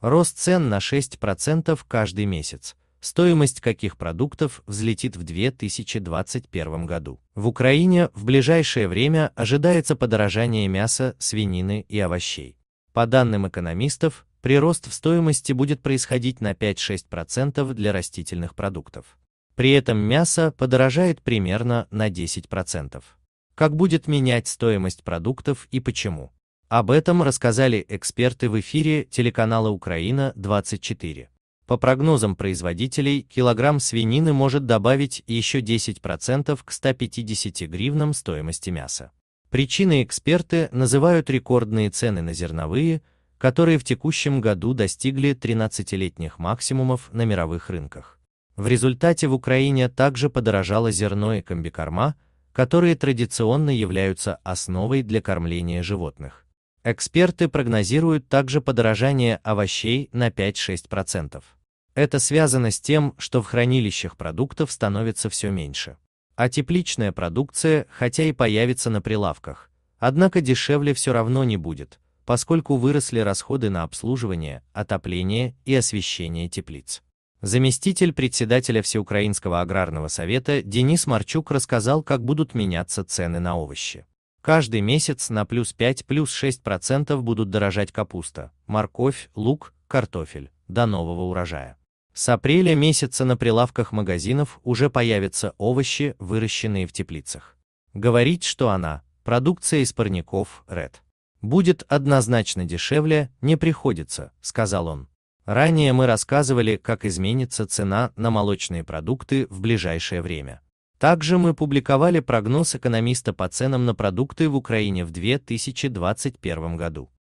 Рост цен на 6% каждый месяц. Стоимость каких продуктов взлетит в 2021 году? В Украине в ближайшее время ожидается подорожание мяса, свинины и овощей. По данным экономистов, прирост в стоимости будет происходить на 5-6% для растительных продуктов. При этом мясо подорожает примерно на 10%. Как будет менять стоимость продуктов и почему? Об этом рассказали эксперты в эфире телеканала «Украина-24». По прогнозам производителей, килограмм свинины может добавить еще 10% к 150 гривнам стоимости мяса. Причины эксперты называют рекордные цены на зерновые, которые в текущем году достигли 13-летних максимумов на мировых рынках. В результате в Украине также подорожало зерно и комбикорма, которые традиционно являются основой для кормления животных. Эксперты прогнозируют также подорожание овощей на 5-6%. Это связано с тем, что в хранилищах продуктов становится все меньше. А тепличная продукция, хотя и появится на прилавках, однако дешевле все равно не будет, поскольку выросли расходы на обслуживание, отопление и освещение теплиц. Заместитель председателя Всеукраинского аграрного совета Денис Марчук рассказал, как будут меняться цены на овощи. Каждый месяц на плюс 5 плюс 6 процентов будут дорожать капуста, морковь, лук, картофель до нового урожая. С апреля месяца на прилавках магазинов уже появятся овощи, выращенные в теплицах. Говорить, что она – продукция из парников Red. Будет однозначно дешевле, не приходится, сказал он. Ранее мы рассказывали, как изменится цена на молочные продукты в ближайшее время. Также мы публиковали прогноз экономиста по ценам на продукты в Украине в 2021 году.